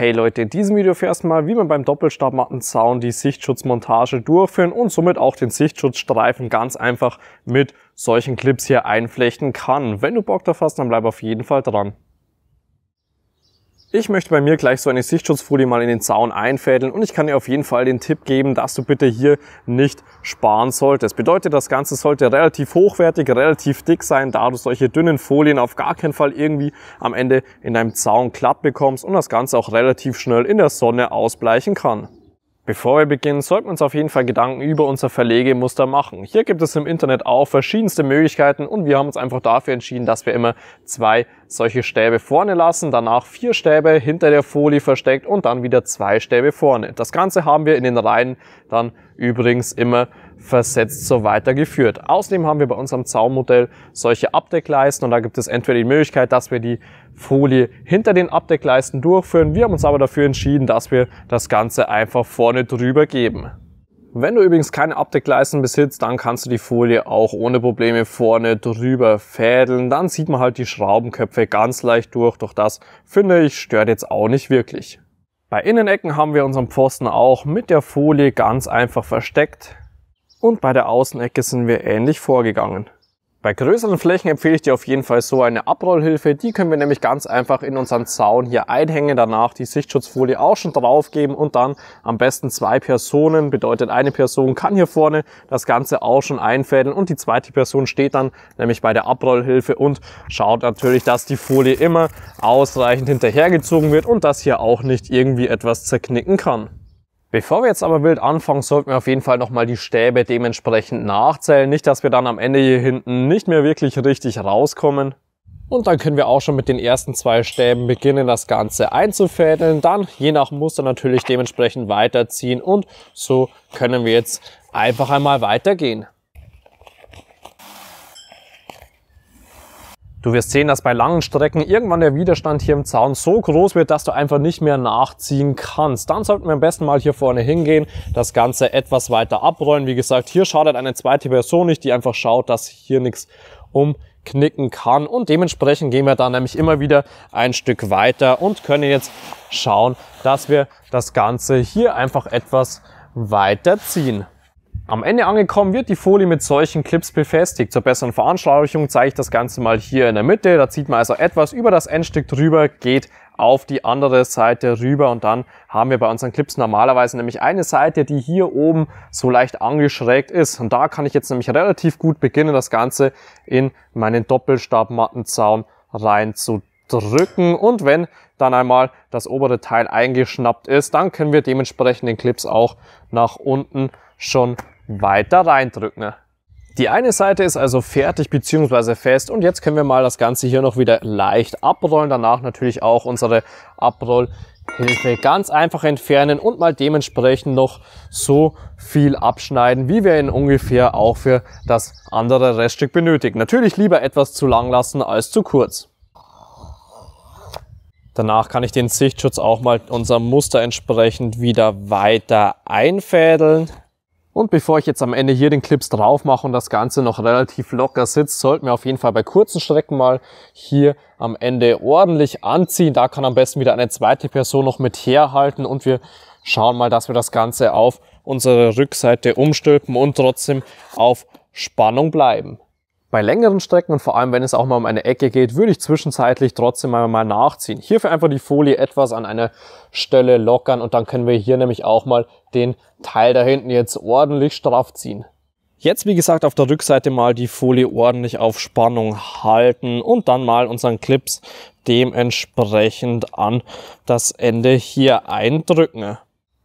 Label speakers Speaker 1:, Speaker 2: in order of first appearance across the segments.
Speaker 1: Hey Leute, in diesem Video fährst du mal, wie man beim Doppelstabmattenzaun die Sichtschutzmontage durchführen und somit auch den Sichtschutzstreifen ganz einfach mit solchen Clips hier einflechten kann. Wenn du Bock drauf hast, dann bleib auf jeden Fall dran. Ich möchte bei mir gleich so eine Sichtschutzfolie mal in den Zaun einfädeln und ich kann dir auf jeden Fall den Tipp geben, dass du bitte hier nicht sparen solltest. Bedeutet, das Ganze sollte relativ hochwertig, relativ dick sein, da du solche dünnen Folien auf gar keinen Fall irgendwie am Ende in deinem Zaun glatt bekommst und das Ganze auch relativ schnell in der Sonne ausbleichen kann. Bevor wir beginnen, sollten wir uns auf jeden Fall Gedanken über unser Verlegemuster machen. Hier gibt es im Internet auch verschiedenste Möglichkeiten und wir haben uns einfach dafür entschieden, dass wir immer zwei solche Stäbe vorne lassen, danach vier Stäbe hinter der Folie versteckt und dann wieder zwei Stäbe vorne. Das Ganze haben wir in den Reihen dann übrigens immer versetzt so weitergeführt. Außerdem haben wir bei unserem Zaummodell solche Abdeckleisten und da gibt es entweder die Möglichkeit, dass wir die Folie hinter den Abdeckleisten durchführen. Wir haben uns aber dafür entschieden, dass wir das Ganze einfach vorne drüber geben. Wenn du übrigens keine Abdeckleisten besitzt, dann kannst du die Folie auch ohne Probleme vorne drüber fädeln. Dann sieht man halt die Schraubenköpfe ganz leicht durch, doch das, finde ich, stört jetzt auch nicht wirklich. Bei Innenecken haben wir unseren Pfosten auch mit der Folie ganz einfach versteckt und bei der Außenecke sind wir ähnlich vorgegangen. Bei größeren Flächen empfehle ich dir auf jeden Fall so eine Abrollhilfe. Die können wir nämlich ganz einfach in unseren Zaun hier einhängen, danach die Sichtschutzfolie auch schon draufgeben und dann am besten zwei Personen, bedeutet eine Person kann hier vorne das Ganze auch schon einfädeln und die zweite Person steht dann nämlich bei der Abrollhilfe und schaut natürlich, dass die Folie immer ausreichend hinterhergezogen wird und dass hier auch nicht irgendwie etwas zerknicken kann. Bevor wir jetzt aber wild anfangen, sollten wir auf jeden Fall nochmal die Stäbe dementsprechend nachzählen. Nicht, dass wir dann am Ende hier hinten nicht mehr wirklich richtig rauskommen. Und dann können wir auch schon mit den ersten zwei Stäben beginnen, das Ganze einzufädeln. Dann, je nach Muster, natürlich dementsprechend weiterziehen. Und so können wir jetzt einfach einmal weitergehen. Du wirst sehen, dass bei langen Strecken irgendwann der Widerstand hier im Zaun so groß wird, dass du einfach nicht mehr nachziehen kannst. Dann sollten wir am besten mal hier vorne hingehen, das Ganze etwas weiter abrollen. Wie gesagt, hier schadet eine zweite Person nicht, die einfach schaut, dass hier nichts umknicken kann. Und dementsprechend gehen wir dann nämlich immer wieder ein Stück weiter und können jetzt schauen, dass wir das Ganze hier einfach etwas weiterziehen. Am Ende angekommen wird die Folie mit solchen Clips befestigt. Zur besseren Veranschaulichung zeige ich das Ganze mal hier in der Mitte. Da zieht man also etwas über das Endstück drüber, geht auf die andere Seite rüber und dann haben wir bei unseren Clips normalerweise nämlich eine Seite, die hier oben so leicht angeschrägt ist. Und da kann ich jetzt nämlich relativ gut beginnen, das Ganze in meinen Doppelstabmattenzaun reinzudrücken. und wenn dann einmal das obere Teil eingeschnappt ist, dann können wir dementsprechend den Clips auch nach unten schon weiter reindrücken. Ne? Die eine Seite ist also fertig bzw. fest und jetzt können wir mal das Ganze hier noch wieder leicht abrollen. Danach natürlich auch unsere Abrollhilfe ganz einfach entfernen und mal dementsprechend noch so viel abschneiden, wie wir ihn ungefähr auch für das andere Reststück benötigen. Natürlich lieber etwas zu lang lassen als zu kurz. Danach kann ich den Sichtschutz auch mal unserem Muster entsprechend wieder weiter einfädeln. Und bevor ich jetzt am Ende hier den Clips drauf mache und das Ganze noch relativ locker sitzt, sollten wir auf jeden Fall bei kurzen Strecken mal hier am Ende ordentlich anziehen. Da kann am besten wieder eine zweite Person noch mit herhalten und wir schauen mal, dass wir das Ganze auf unsere Rückseite umstülpen und trotzdem auf Spannung bleiben. Bei längeren Strecken und vor allem, wenn es auch mal um eine Ecke geht, würde ich zwischenzeitlich trotzdem einmal nachziehen. Hierfür einfach die Folie etwas an einer Stelle lockern und dann können wir hier nämlich auch mal den Teil da hinten jetzt ordentlich straff ziehen. Jetzt, wie gesagt, auf der Rückseite mal die Folie ordentlich auf Spannung halten und dann mal unseren Clips dementsprechend an das Ende hier eindrücken.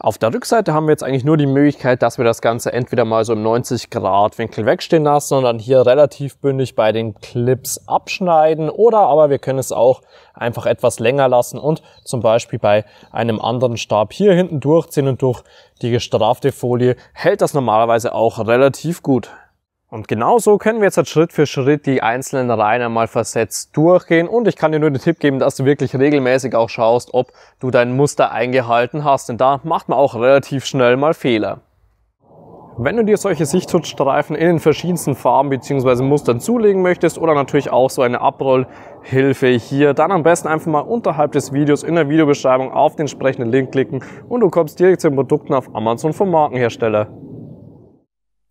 Speaker 1: Auf der Rückseite haben wir jetzt eigentlich nur die Möglichkeit, dass wir das Ganze entweder mal so im 90 Grad Winkel wegstehen lassen und dann hier relativ bündig bei den Clips abschneiden oder aber wir können es auch einfach etwas länger lassen und zum Beispiel bei einem anderen Stab hier hinten durchziehen und durch die gestrafte Folie hält das normalerweise auch relativ gut. Und genau so können wir jetzt halt Schritt für Schritt die einzelnen Reihen einmal versetzt durchgehen und ich kann dir nur den Tipp geben, dass du wirklich regelmäßig auch schaust, ob du dein Muster eingehalten hast, denn da macht man auch relativ schnell mal Fehler. Wenn du dir solche Sichtschutzstreifen in den verschiedensten Farben bzw. Mustern zulegen möchtest oder natürlich auch so eine Abrollhilfe hier, dann am besten einfach mal unterhalb des Videos in der Videobeschreibung auf den entsprechenden Link klicken und du kommst direkt zu den Produkten auf Amazon vom Markenhersteller.